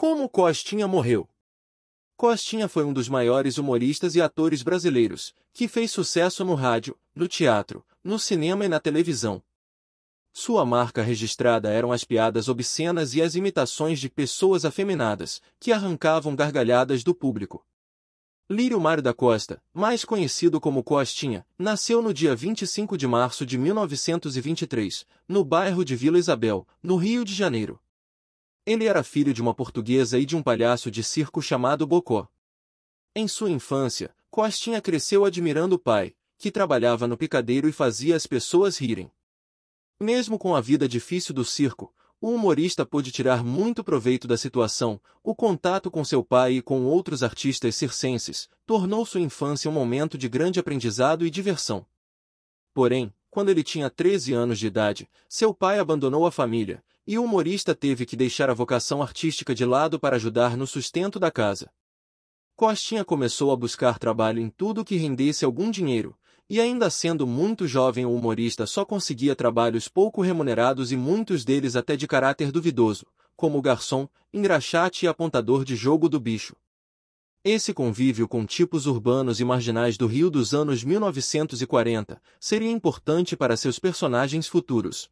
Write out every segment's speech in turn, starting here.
Como Costinha morreu? Costinha foi um dos maiores humoristas e atores brasileiros, que fez sucesso no rádio, no teatro, no cinema e na televisão. Sua marca registrada eram as piadas obscenas e as imitações de pessoas afeminadas, que arrancavam gargalhadas do público. Lírio Mário da Costa, mais conhecido como Costinha, nasceu no dia 25 de março de 1923, no bairro de Vila Isabel, no Rio de Janeiro. Ele era filho de uma portuguesa e de um palhaço de circo chamado Bocó. Em sua infância, Costinha cresceu admirando o pai, que trabalhava no picadeiro e fazia as pessoas rirem. Mesmo com a vida difícil do circo, o humorista pôde tirar muito proveito da situação, o contato com seu pai e com outros artistas circenses tornou sua infância um momento de grande aprendizado e diversão. Porém, quando ele tinha 13 anos de idade, seu pai abandonou a família, e o humorista teve que deixar a vocação artística de lado para ajudar no sustento da casa. Costinha começou a buscar trabalho em tudo que rendesse algum dinheiro, e ainda sendo muito jovem o humorista só conseguia trabalhos pouco remunerados e muitos deles até de caráter duvidoso, como garçom, engraxate e apontador de jogo do bicho. Esse convívio com tipos urbanos e marginais do Rio dos anos 1940 seria importante para seus personagens futuros.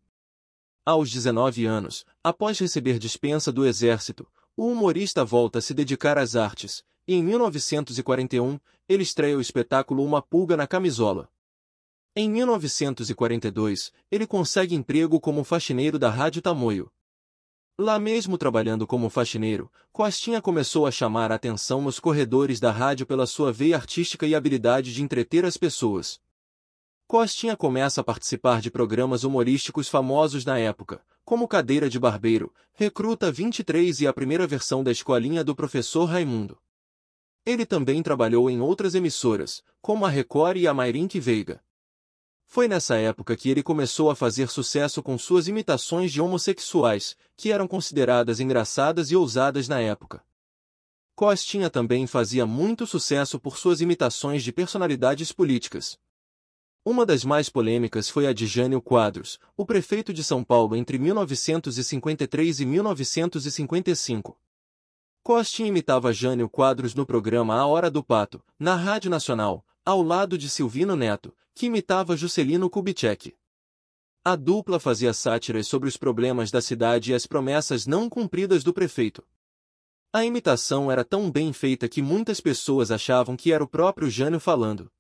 Aos 19 anos, após receber dispensa do exército, o humorista volta a se dedicar às artes, e em 1941, ele estreia o espetáculo Uma Pulga na Camisola. Em 1942, ele consegue emprego como faxineiro da Rádio Tamoio, Lá mesmo trabalhando como faxineiro, Costinha começou a chamar a atenção nos corredores da rádio pela sua veia artística e habilidade de entreter as pessoas. Costinha começa a participar de programas humorísticos famosos na época, como Cadeira de Barbeiro, Recruta 23 e a primeira versão da Escolinha do Professor Raimundo. Ele também trabalhou em outras emissoras, como a Record e a Mairink Veiga. Foi nessa época que ele começou a fazer sucesso com suas imitações de homossexuais, que eram consideradas engraçadas e ousadas na época. Costinha também fazia muito sucesso por suas imitações de personalidades políticas. Uma das mais polêmicas foi a de Jânio Quadros, o prefeito de São Paulo entre 1953 e 1955. Costinha imitava Jânio Quadros no programa A Hora do Pato, na Rádio Nacional, ao lado de Silvino Neto, que imitava Juscelino Kubitschek. A dupla fazia sátiras sobre os problemas da cidade e as promessas não cumpridas do prefeito. A imitação era tão bem feita que muitas pessoas achavam que era o próprio Jânio falando.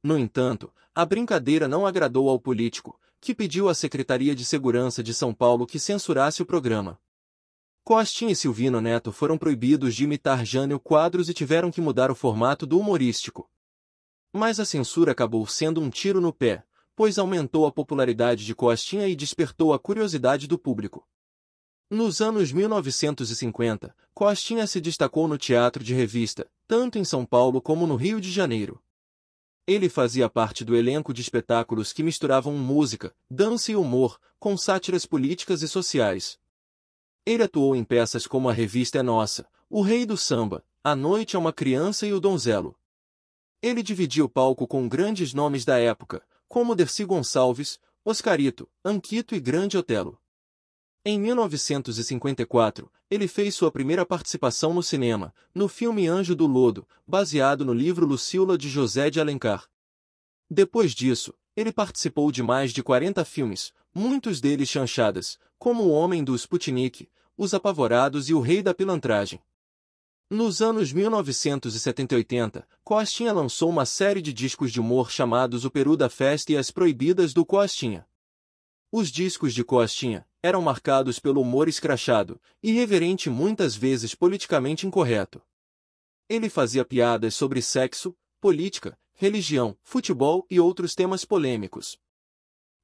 No entanto, a brincadeira não agradou ao político, que pediu à Secretaria de Segurança de São Paulo que censurasse o programa. Costin e Silvino Neto foram proibidos de imitar Jânio Quadros e tiveram que mudar o formato do humorístico. Mas a censura acabou sendo um tiro no pé, pois aumentou a popularidade de Costinha e despertou a curiosidade do público. Nos anos 1950, Costinha se destacou no teatro de revista, tanto em São Paulo como no Rio de Janeiro. Ele fazia parte do elenco de espetáculos que misturavam música, dança e humor, com sátiras políticas e sociais. Ele atuou em peças como A Revista é Nossa, O Rei do Samba, A Noite é uma Criança e O Donzelo. Ele dividia o palco com grandes nomes da época, como Dercy Gonçalves, Oscarito, Anquito e Grande Otelo. Em 1954, ele fez sua primeira participação no cinema, no filme Anjo do Lodo, baseado no livro Lucila de José de Alencar. Depois disso, ele participou de mais de 40 filmes, muitos deles chanchadas, como O Homem do Sputnik, Os Apavorados e O Rei da Pilantragem. Nos anos 1970 e 80, Costinha lançou uma série de discos de humor chamados O Peru da Festa e As Proibidas do Costinha. Os discos de Costinha eram marcados pelo humor escrachado, irreverente e muitas vezes politicamente incorreto. Ele fazia piadas sobre sexo, política, religião, futebol e outros temas polêmicos.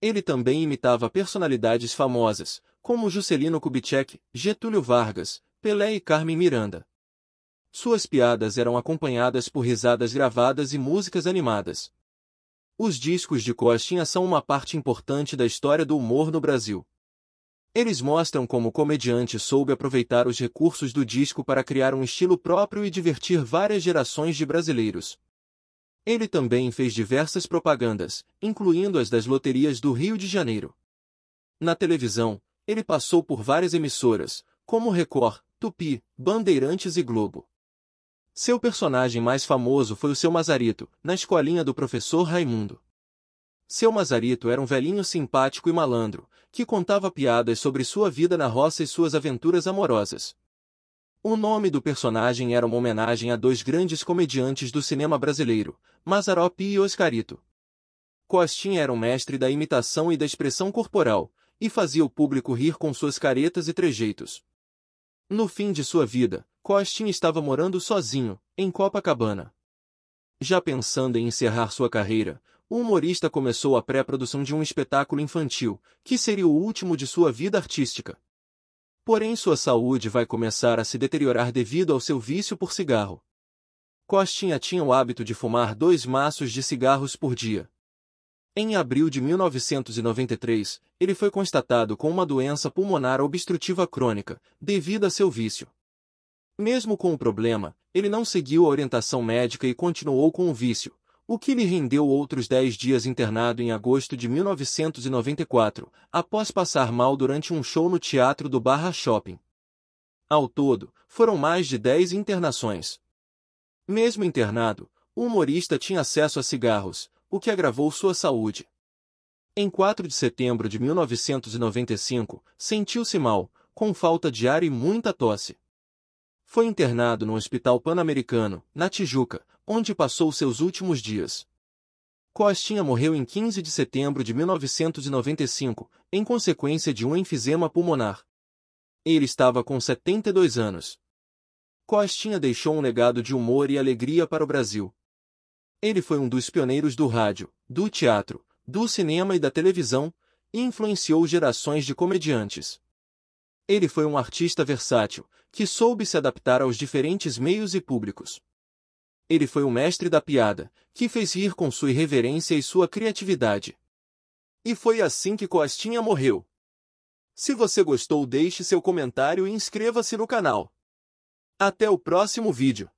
Ele também imitava personalidades famosas, como Juscelino Kubitschek, Getúlio Vargas, Pelé e Carmen Miranda. Suas piadas eram acompanhadas por risadas gravadas e músicas animadas. Os discos de Costinha são uma parte importante da história do humor no Brasil. Eles mostram como o comediante soube aproveitar os recursos do disco para criar um estilo próprio e divertir várias gerações de brasileiros. Ele também fez diversas propagandas, incluindo as das loterias do Rio de Janeiro. Na televisão, ele passou por várias emissoras, como Record, Tupi, Bandeirantes e Globo. Seu personagem mais famoso foi o Seu Mazarito, na escolinha do professor Raimundo. Seu Mazarito era um velhinho simpático e malandro, que contava piadas sobre sua vida na roça e suas aventuras amorosas. O nome do personagem era uma homenagem a dois grandes comediantes do cinema brasileiro, Mazarop e Oscarito. Costinha era um mestre da imitação e da expressão corporal, e fazia o público rir com suas caretas e trejeitos. No fim de sua vida, Costin estava morando sozinho, em Copacabana. Já pensando em encerrar sua carreira, o humorista começou a pré-produção de um espetáculo infantil, que seria o último de sua vida artística. Porém sua saúde vai começar a se deteriorar devido ao seu vício por cigarro. Costinha tinha o hábito de fumar dois maços de cigarros por dia. Em abril de 1993, ele foi constatado com uma doença pulmonar obstrutiva crônica, devido a seu vício. Mesmo com o problema, ele não seguiu a orientação médica e continuou com o vício, o que lhe rendeu outros dez dias internado em agosto de 1994, após passar mal durante um show no teatro do Barra Shopping. Ao todo, foram mais de dez internações. Mesmo internado, o humorista tinha acesso a cigarros, o que agravou sua saúde. Em 4 de setembro de 1995, sentiu-se mal, com falta de ar e muita tosse foi internado no Hospital Pan-Americano, na Tijuca, onde passou seus últimos dias. Costinha morreu em 15 de setembro de 1995, em consequência de um enfisema pulmonar. Ele estava com 72 anos. Costinha deixou um legado de humor e alegria para o Brasil. Ele foi um dos pioneiros do rádio, do teatro, do cinema e da televisão, e influenciou gerações de comediantes. Ele foi um artista versátil, que soube se adaptar aos diferentes meios e públicos. Ele foi um mestre da piada, que fez rir com sua irreverência e sua criatividade. E foi assim que Costinha morreu. Se você gostou deixe seu comentário e inscreva-se no canal. Até o próximo vídeo.